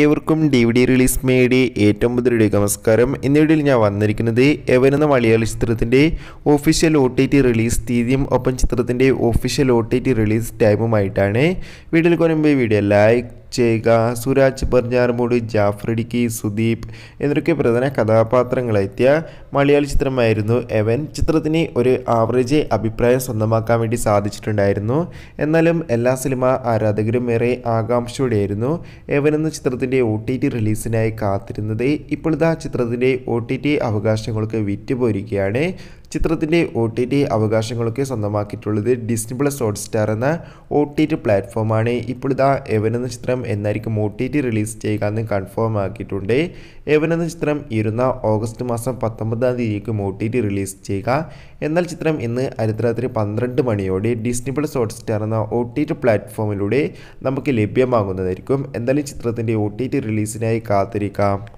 ഏവർക്കും D V D release മേഡി ഏറ്റവും പുതിയ നമസ്കാരം എന്നിവിടെ ഞാൻ വന്നിരിക്കുന്നത് എവൻ എന്ന മലയാളി ചിത്രത്തിൻ്റെ official O T T release തീയതിയും ഒപ്പം ചിത്രത്തിൻ്റെ official O T T release ടൈമുമായിട്ടാണ് വീഡിയോയിൽ കുറയുമ്പോൾ വീഡിയോ ലൈക്ക് ചേക സുരാജ് ബർജാർമൂട് ജാഫ്രിഡിക്കി സുദീപ് എന്നൊക്കെ പ്രധാന കഥാപാത്രങ്ങളെത്തിയ മലയാളി ചിത്രമായിരുന്നു എവൻ ചിത്രത്തിന് ഒരു ആവറേജ് അഭിപ്രായം സ്വന്തമാക്കാൻ വേണ്ടി സാധിച്ചിട്ടുണ്ടായിരുന്നു എന്നാലും എല്ലാ സിനിമ ആരാധകരും ഏറെ ആകാംക്ഷയോടെയായിരുന്നു എവൻ എന്ന ചിത്രത്തിൻ്റെ ഒ ടി ടി റിലീസിനായി കാത്തിരുന്നത് ഇപ്പോഴത്തെ ആ ചിത്രത്തിൻ്റെ ഒ ടി ടി അവകാശങ്ങൾക്ക് വിറ്റുപോയിരിക്കുകയാണ് ചിത്രത്തിൻ്റെ ഒ ടി ടി അവകാശങ്ങളൊക്കെ സ്വന്തമാക്കിയിട്ടുള്ളത് ഡിസ്നി പ്ലസ് ഹോട്ട്സ്റ്റാർ എന്ന ഒ ടി ടി പ്ലാറ്റ്ഫോമാണ് ഇപ്പോഴിതാ ഇതാ എവൻ എന്ന ചിത്രം എന്നായിരിക്കും ഒ ടി ടി റിലീസ് ചെയ്യുക എന്ന് കൺഫേം ആക്കിയിട്ടുണ്ട് എവൻ എന്ന ചിത്രം ഇരുന്ന ഓഗസ്റ്റ് മാസം പത്തൊമ്പതാം തീയതിക്കും ഒ ടി ടി റിലീസ് ചെയ്യുക എന്നാൽ ചിത്രം ഇന്ന് അരിത്രാത്രി പന്ത്രണ്ട് മണിയോടെ ഡിസ്നി പ്ലസ് ഹോട്ട്സ്റ്റാർ എന്ന ഒ ടി ടി പ്ലാറ്റ്ഫോമിലൂടെ നമുക്ക് ലഭ്യമാകുന്നതായിരിക്കും എന്തായാലും ചിത്രത്തിൻ്റെ ഒ ടി ടി റിലീസിനായി കാത്തിരിക്കാം